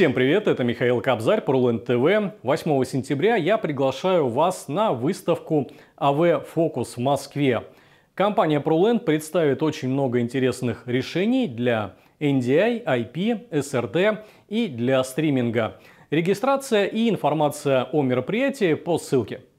Всем привет, это Михаил Кабзарь, Пролен ТВ. 8 сентября я приглашаю вас на выставку АВ «Фокус» в Москве. Компания ProLand представит очень много интересных решений для NDI, IP, SRT и для стриминга. Регистрация и информация о мероприятии по ссылке –